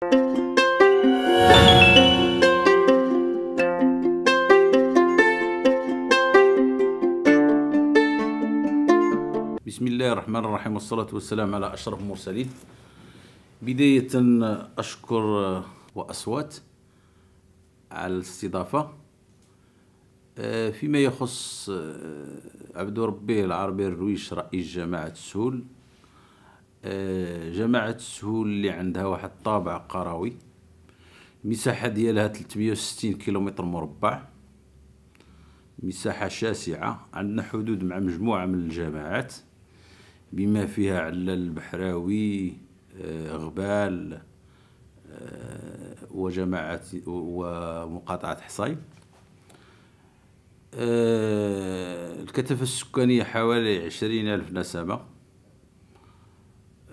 بسم الله الرحمن الرحيم والصلاة والسلام على أشرف المرسلين بداية أشكر وأصوات على الاستضافة فيما يخص عبد ربي العربي الرويش رئيس جماعة سول جماعة سهول اللي عندها واحد الطابع قروي المساحة ديالها 360 كيلومتر مربع مساحة شاسعة عندنا حدود مع مجموعة من الجماعات بما فيها علال البحراوي آه، غبال آه، وجماعة ومقاطعة حصين آه، الكثافة السكانية حوالي عشرين ألف نسمة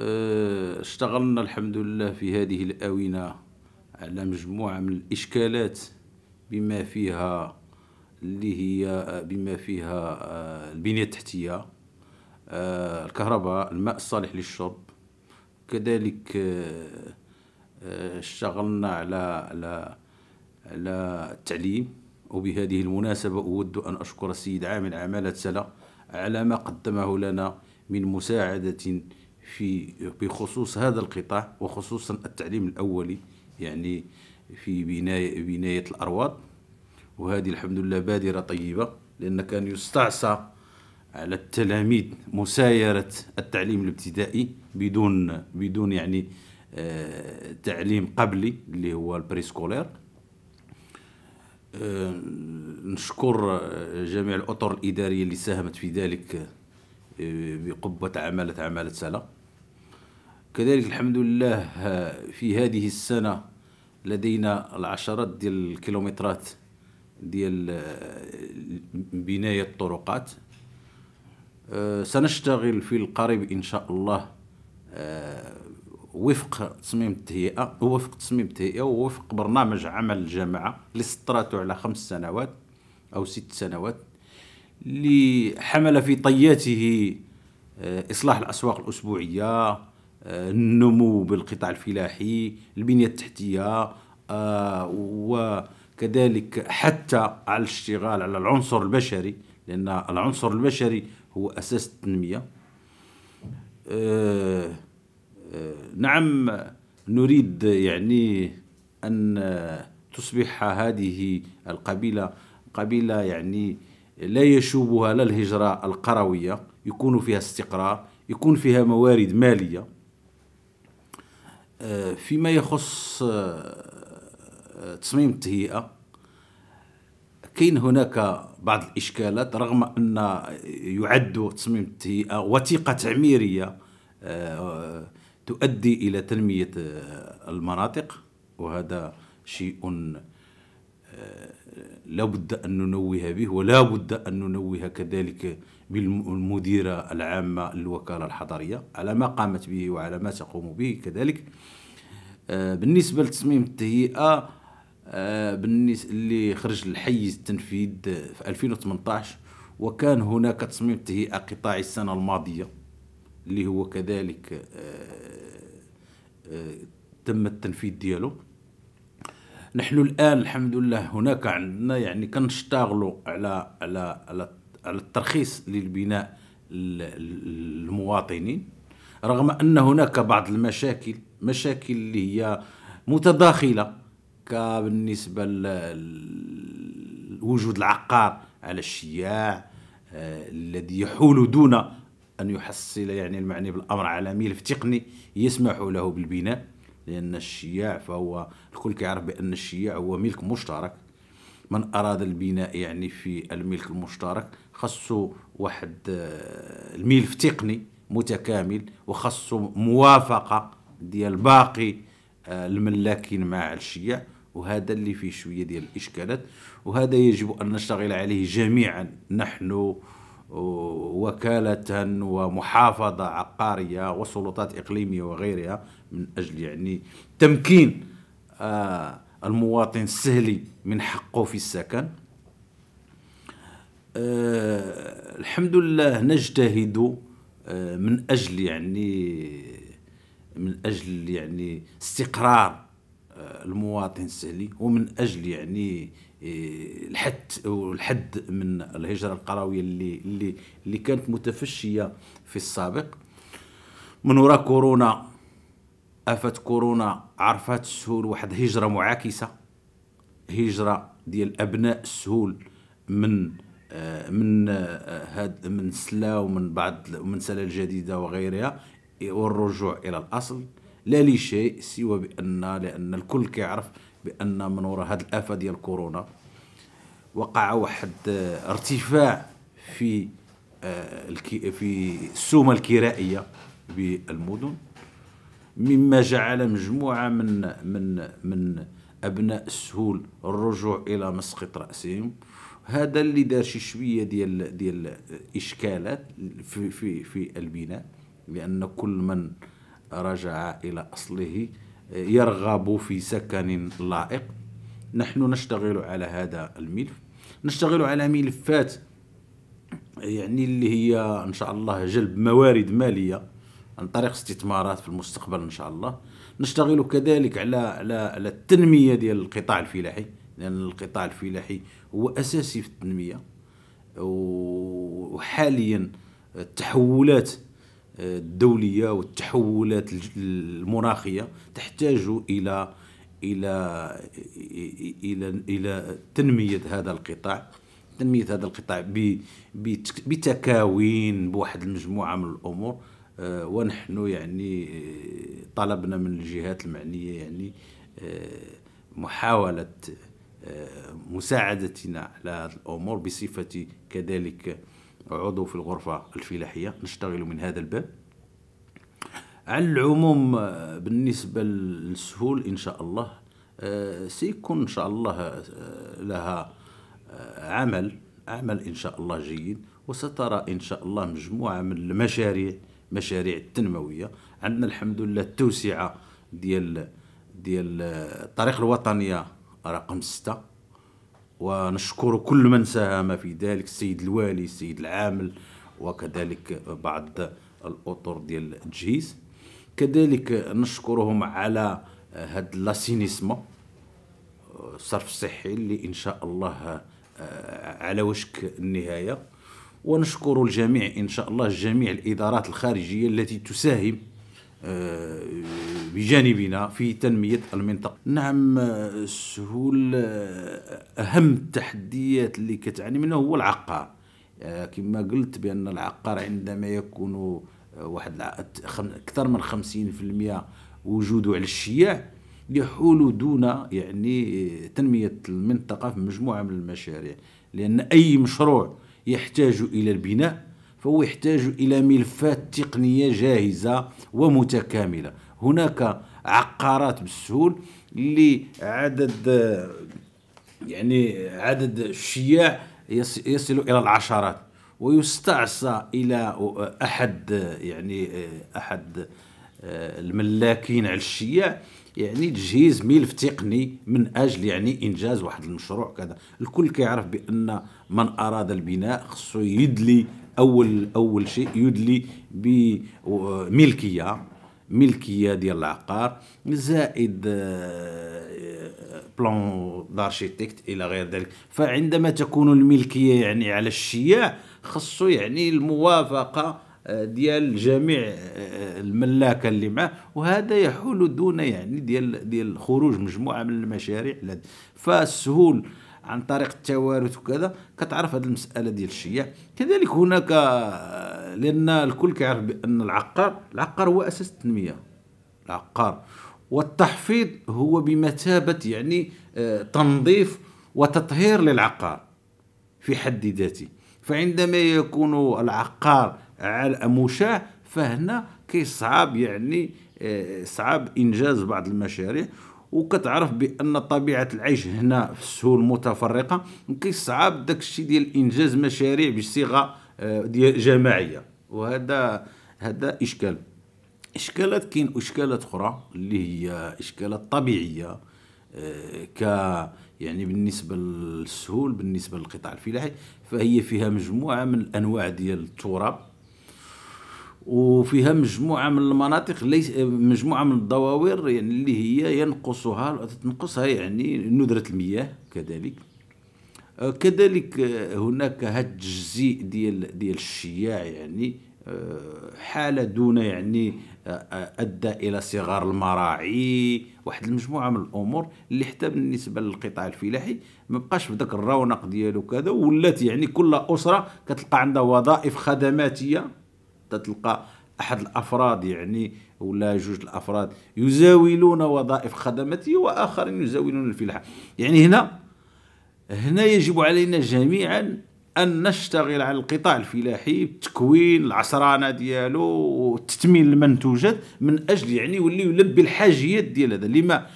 آه، اشتغلنا الحمد لله في هذه الآونة على مجموعة من الإشكالات بما فيها اللي هي آه، بما فيها آه، البنية التحتية الكهرباء الماء الصالح للشرب كذلك اشتغلنا على على على التعليم وبهذه المناسبة أود أن أشكر السيد عامل عمالة سلا على ما قدمه لنا من مساعدة في بخصوص هذا القطاع وخصوصا التعليم الأولي يعني في بناية, بناية الأرواد وهذه الحمد لله بادرة طيبة لأن كان يستعصى على التلاميذ مسايرة التعليم الابتدائي بدون بدون يعني آه تعليم قبلي اللي هو البريسكولير آه نشكر آه، جميع الأطر الإدارية اللي ساهمت في ذلك آه، بقبة عمالة عمالة سلا كذلك الحمد لله آه، في هذه السنة لدينا العشرات ديال الكيلومترات ديال آه، بناية الطرقات آه، سنشتغل في القريب إن شاء الله وفق تصميم التهيئة وفق تصميم التهيئة ووفق برنامج عمل الجامعة اللي على خمس سنوات أو ست سنوات اللي حمل في طياته إصلاح الأسواق الأسبوعية آه، النمو بالقطاع الفلاحي البنية التحتية آه، وكذلك حتى على الاشتغال على العنصر البشري لأن العنصر البشري هو أساس التنمية آه، نعم نريد يعني أن تصبح هذه القبيلة قبيلة يعني لا يشوبها لا الهجرة القروية يكون فيها استقرار يكون فيها موارد مالية آه، فيما يخص آه، آه، تصميم التهيئة كاين هناك بعض الإشكالات رغم أن يعد تصميم التهيئة وثيقة تعميرية تؤدي إلى تنمية المناطق وهذا شيء لا بد أن ننوه به ولا بد أن ننوه كذلك بالمديرة العامة للوكالة الحضرية على ما قامت به وعلى ما تقوم به كذلك آه، بالنسبة لتصميم التهيئة آه، بالنسبة اللي خرج الحيز التنفيذ في 2018 وكان هناك تصميم تهيئة قطاعي السنة الماضية اللي هو كذلك آه، تم التنفيذ ديالو نحن الان الحمد لله هناك عندنا يعني كنشتغلوا على على على على الترخيص للبناء المواطنين رغم أن هناك بعض المشاكل مشاكل اللي هي متداخلة كبالنسبة لوجود العقار على الشياع آه، الذي يحول دون أن يحصل يعني المعني بالأمر على ملف تقني يسمح له بالبناء لأن الشياع فهو الكل كيعرف بأن الشياع هو ملك مشترك من اراد البناء يعني في الملك المشترك خصو واحد آه، الملف تقني متكامل وخصو موافقه ديال باقي آه، الملاكين مع الشيع وهذا اللي فيه شويه ديال الاشكالات وهذا يجب ان نشتغل عليه جميعا نحن وكالة ومحافظة عقارية وسلطات إقليمية وغيرها من أجل يعني تمكين آه المواطن السهلي من حقه في السكن أه الحمد لله نجتهد أه من اجل يعني من اجل يعني استقرار أه المواطن السهلي ومن اجل يعني أه، الحد والحد من الهجره القرويه اللي اللي اللي كانت متفشيه في السابق من وراء كورونا افه كورونا عرفات السهول واحد هجره معاكسه هجره ديال ابناء السهول من آه، من آه، هاد من سلا ومن بعض ومن سلا الجديده وغيرها والرجوع الى الاصل لا لشيء سوى بان لان الكل كيعرف بان من وراء هاد الافه ديال كورونا وقع واحد آه، ارتفاع في في السومه الكرائيه بالمدن مما جعل مجموعة من من من أبناء السهول الرجوع إلى مسقط رأسهم هذا اللي دار شي شويه ديال ديال اشكالات في في في البناء لان كل من رجع الى اصله يرغب في سكن لائق نحن نشتغل على هذا الملف نشتغل على ملفات يعني اللي هي ان شاء الله جلب موارد ماليه عن طريق استثمارات في المستقبل ان شاء الله نشتغل كذلك على على على التنميه ديال القطاع الفلاحي لان القطاع الفلاحي هو اساسي في التنميه وحاليا التحولات آه، الدوليه والتحولات المناخيه تحتاج الى الى الى الى تنميه هذا القطاع تنميه هذا القطاع بتكاوين بواحد المجموعه من الامور آه، ونحن يعني آه، طلبنا من الجهات المعنية يعني آه، محاولة مساعدتنا على هذه الأمور بصفة كذلك عضو في الغرفة الفلاحية نشتغل من هذا الباب على العموم بالنسبة للسهول إن شاء الله سيكون إن شاء الله لها عمل عمل إن شاء الله جيد وسترى إن شاء الله مجموعة من المشاريع المشاريع التنمويه عندنا الحمد لله التوسعه ديال ديال الطريق الوطنيه رقم ستة ونشكر كل من ساهم في ذلك السيد الوالي السيد العامل وكذلك بعض الاطر ديال التجهيز كذلك نشكرهم على هاد لاسينيسمو الصرف الصحي اللي ان شاء الله آه، على وشك النهايه ونشكر الجميع إن شاء الله جميع الإدارات الخارجية التي تساهم آه، بجانبنا في تنمية المنطقة نعم آه، سهول آه، أهم التحديات اللي كتعاني منها هو العقار كما قلت بأن العقار عندما يكون واحد أكثر من 50% وجوده على الشياع يحول دون يعني تنمية المنطقة في مجموعة من المشاريع لأن أي مشروع يحتاج إلى البناء فهو يحتاج إلى ملفات تقنية جاهزة ومتكاملة هناك عقارات بالسهول اللي عدد يعني عدد الشياع يصل إلى العشرات ويستعصى إلى أحد يعني أحد آه، الملاكين على الشياع يعني تجهيز ملف تقني من اجل يعني انجاز واحد المشروع كذا الكل كيعرف بان من اراد البناء خصو يدلي اول اول شيء يدلي بملكيه ملكيه ديال العقار زائد بلان آه، دارشيتكت الى غير ذلك فعندما تكون الملكيه يعني على الشياع خصو يعني الموافقه آه، ديال جميع آه، الملاكه اللي معاه وهذا يحول دون يعني ديال ديال خروج مجموعه من المشاريع فالسهول عن طريق التوارث وكذا كتعرف هذه المساله ديال الشيع كذلك هناك آه، لان الكل كيعرف بان العقار العقار هو اساس التنميه العقار والتحفيظ هو بمثابه يعني تنظيف وتطهير للعقار في حد ذاته فعندما يكون العقار على مشاه فهنا كيصعب يعني آه، صعب انجاز بعض المشاريع وكتعرف بان طبيعه العيش هنا في السهول المتفرقه كيصعب داك الشيء ديال انجاز مشاريع بصيغه آه، ديال جماعيه وهذا هذا اشكال اشكالات كاين اشكالات اخرى اللي هي اشكالات طبيعيه آه، ك يعني بالنسبه للسهول بالنسبه للقطاع الفلاحي فهي فيها مجموعه من الانواع ديال التراب وفيها مجموعه من المناطق ليس مجموعه من الدواوير يعني اللي هي ينقصها تنقصها يعني ندره المياه كذلك آه، كذلك آه، هناك هاد الجزيء ديال ديال الشياع يعني آه، حاله دون يعني ادى الى صغار المراعي واحد المجموعه من الامور اللي حتى بالنسبه للقطاع الفلاحي ما بقاش في ذاك الرونق ديالو كذا ولات يعني كل اسره كتلقى عندها وظائف خدماتيه تتلقى احد الافراد يعني ولا جوج الافراد يزاولون وظائف خدمتي واخرين يزاولون الفلاحه يعني هنا هنا يجب علينا جميعا ان نشتغل على القطاع الفلاحي بتكوين العصرانه ديالو وتتمين المنتوجات من اجل يعني واللي يلبي الحاجيات ديال هذا لما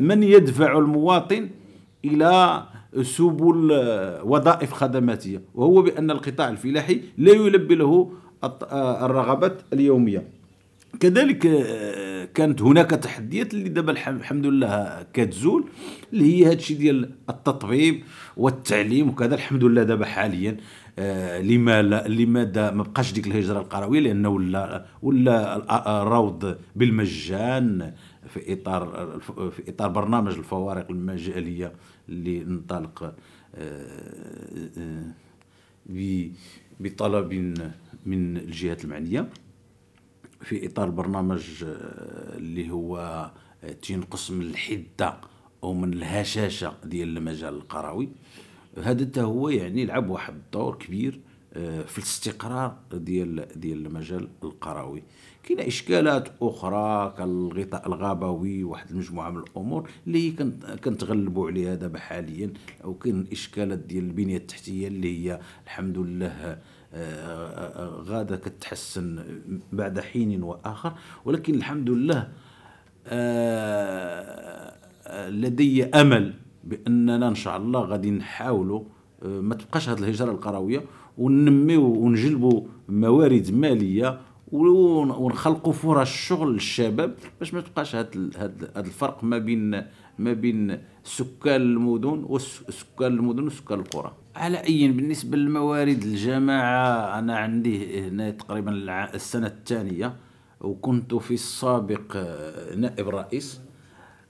من يدفع المواطن الى سبل وظائف خدماتيه وهو بان القطاع الفلاحي لا يلبي له آه، الرغبات اليوميه كذلك آه، كانت هناك تحديات اللي دابا الحمد لله كتزول اللي هي هادشي ديال التطبيب والتعليم وكذا الحمد لله دابا حاليا آه، لما لا لماذا ما بقاش ديك الهجره القرويه لانه ولا ولا الروض بالمجان في اطار في اطار برنامج الفوارق المجاليه اللي انطلق بطلب من الجهات المعنيه في اطار برنامج آه، اللي هو آه، تينقص من الحده او من الهشاشه ديال المجال القروي هذا هو يعني لعب واحد الدور كبير في الاستقرار ديال ديال المجال القروي كاين اشكالات اخرى كالغطاء الغابوي واحد المجموعه من الامور اللي كنتغلبوا عليها دابا حاليا او كاين ديال البنيه التحتيه اللي هي الحمد لله آه، آه، غاده كتحسن بعد حين واخر ولكن الحمد لله آه، لدي امل باننا ان شاء الله غادي نحاولوا ما تبقاش هذه الهجره القرويه وننميو ونجلبوا موارد ماليه ونخلقوا فرص شغل للشباب باش ما تبقاش هذا الفرق ما بين ما بين سكان المدن وسكان المدن وسكان القرى على اي بالنسبه للموارد الجماعه انا عندي هنا تقريبا السنه الثانيه وكنت في السابق آه، نائب رئيس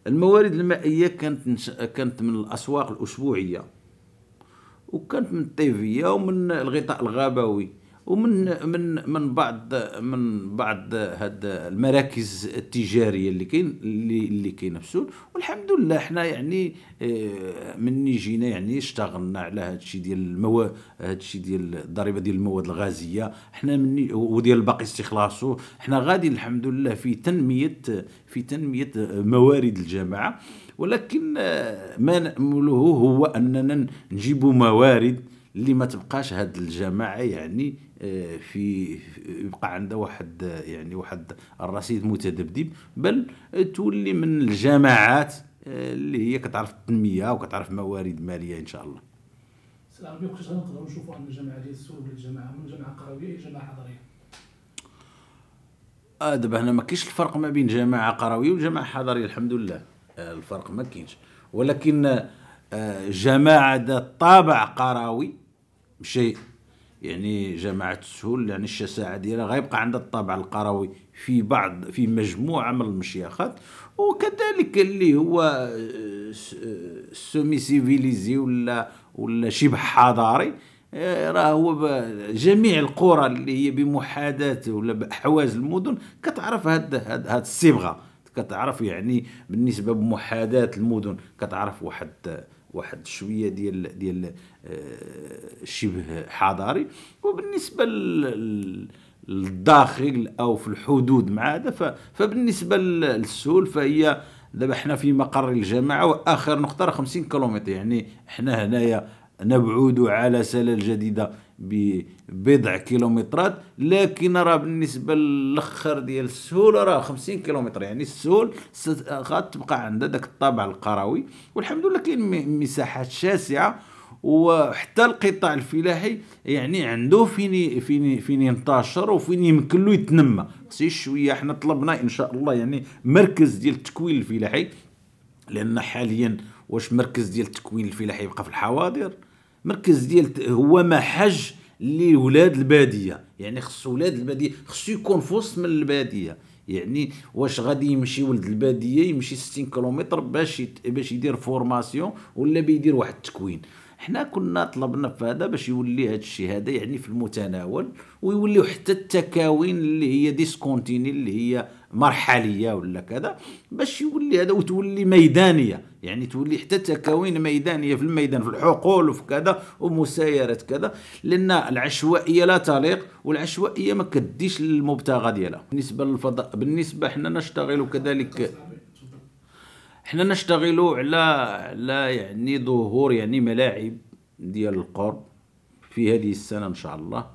الموارد المائيه كانت كانت من الاسواق الاسبوعيه وكانت من الطيفيه ومن الغطاء الغابوي ومن من من بعض من بعض هاد المراكز التجاريه اللي كاين اللي اللي كاينه في سول والحمد لله حنا يعني آه، مني جينا يعني اشتغلنا على هذا الشيء ديال المواد هذا الشيء ديال الضريبه ديال المواد الغازيه حنا مني وديال باقي استخلاصه حنا غادي الحمد لله في تنميه في تنميه موارد الجماعه ولكن آه، ما نأمله هو اننا نجيب موارد اللي ما تبقاش هاد الجماعه يعني في يبقى عنده واحد يعني واحد الرصيد متذبذب بل تولي من الجماعات آه، اللي هي كتعرف التنميه وكتعرف موارد ماليه ان شاء الله. سي العربي وقتاش غنقدروا نشوفوا ان الجماعه ديال السور الجماعه من جماعه قرويه الى جماعه حضريه؟ آه دابا هنا ما كاينش الفرق ما بين جماعه قرويه وجماعه حضريه الحمد لله آه، الفرق ما كاينش ولكن آه، جماعه ذات طابع قروي شيء يعني جماعه السهول يعني الشساعه ديالها غيبقى عندها الطابع القروي في بعض في مجموعه من المشيخات وكذلك اللي هو آه، آه، سومي سيفيليزي ولا ولا شبه حضاري آه، راه هو جميع القرى اللي هي بمحاذاه ولا باحواز المدن كتعرف هاد هاد, هاد الصبغه كتعرف يعني بالنسبه بمحاذاه المدن كتعرف واحد واحد شويه ديال ديال آه، شبه حضاري وبالنسبه للداخل او في الحدود مع هذا فبالنسبه للسول فهي دابا حنا في مقر الجماعه واخر نقطه 50 كيلومتر يعني حنا هنايا نبعد على سلال جديدة ببضع كيلومترات لكن راه بالنسبة للأخر ديال السهول راه خمسين كيلومتر يعني السهول غتبقى عندها داك الطابع القروي والحمد لله كاين مساحات شاسعة وحتى القطاع الفلاحي يعني عنده فين فين فين ينتشر وفين يمكن له يتنمى خصي شويه حنا طلبنا ان شاء الله يعني مركز ديال التكوين الفلاحي لان حاليا واش مركز ديال التكوين الفلاحي يبقى في الحواضر مركز ديال هو محج لولاد الباديه يعني خص ولاد الباديه خصو يكون في وسط من الباديه يعني واش غادي يمشي ولد الباديه يمشي 60 كيلومتر باش باش يدير فورماسيون ولا بيدير واحد التكوين حنا كنا طلبنا في هذا باش يولي هذا الشيء هذا يعني في المتناول ويوليو حتى التكاوين اللي هي ديسكونتيني اللي هي مرحليه ولا كذا باش يولي هذا وتولي ميدانيه يعني تولي حتى تكوين ميدانيه في الميدان في الحقول وفي كذا ومسايره كذا لان العشوائيه لا تليق والعشوائيه ما كديش للمبتغى ديالها بالنسبه للفضاء بالنسبه حنا نشتغل كذلك حنا نشتغلوا على على يعني ظهور يعني ملاعب ديال القرب في هذه السنه ان شاء الله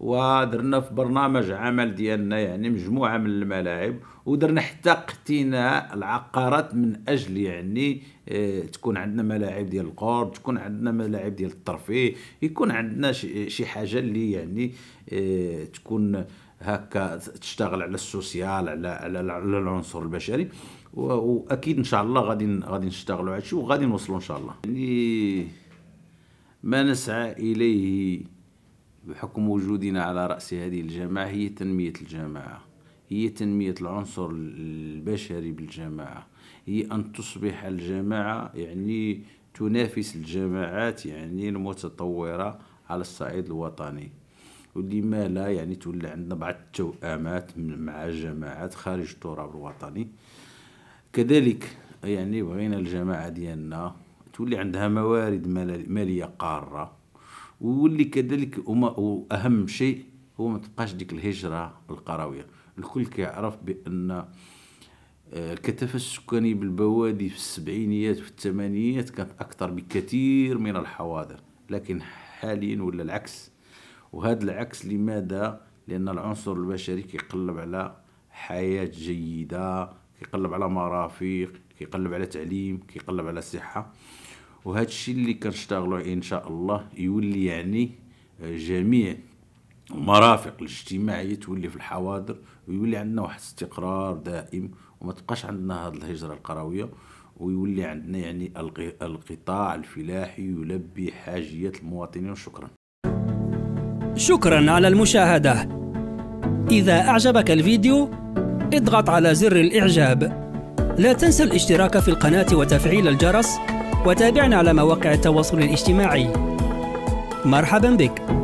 ودرنا في برنامج عمل ديالنا يعني مجموعه من الملاعب ودرنا حتى اقتناء العقارات من اجل يعني اه تكون عندنا ملاعب ديال القرب تكون عندنا ملاعب ديال الترفيه يكون عندنا شي حاجه اللي يعني اه تكون هكا تشتغل على السوسيال على على, على العنصر البشري واكيد ان شاء الله غادي غادي نشتغلوا على هادشي وغادي نوصلوا ان شاء الله يعني ما نسعى اليه بحكم وجودنا على رأس هذه الجماعة هي تنمية الجماعة هي تنمية العنصر البشري بالجماعة هي أن تصبح الجماعة يعني تنافس الجماعات يعني المتطورة على الصعيد الوطني ولما لا يعني تولى عندنا بعض التوأمات مع جماعات خارج التراب الوطني كذلك يعني بغينا الجماعة ديالنا تولي عندها موارد مالية قارة واللي كذلك هما واهم شيء هو ما تبقاش ديك الهجره القرويه الكل كيعرف بان كثافة السكاني بالبوادي في السبعينيات وفي الثمانينيات كانت أكثر بكثير من الحواضر لكن حاليا ولا العكس وهذا العكس لماذا لأن العنصر البشري كيقلب على حياة جيدة كيقلب على مرافق كيقلب على تعليم كيقلب على صحة وهذا الشيء اللي كنشتغلوا عليه ان شاء الله يولي يعني آه، جميع المرافق الاجتماعيه تولي في الحواضر ويولي عندنا واحد الاستقرار دائم وما تبقاش عندنا هذه الهجره القرويه ويولي عندنا يعني القطاع الفلاحي يلبي حاجيات المواطنين شكرا شكرا على المشاهده اذا اعجبك الفيديو اضغط على زر الاعجاب لا تنسى الاشتراك في القناه وتفعيل الجرس وتابعنا على مواقع التواصل الاجتماعي مرحبا بك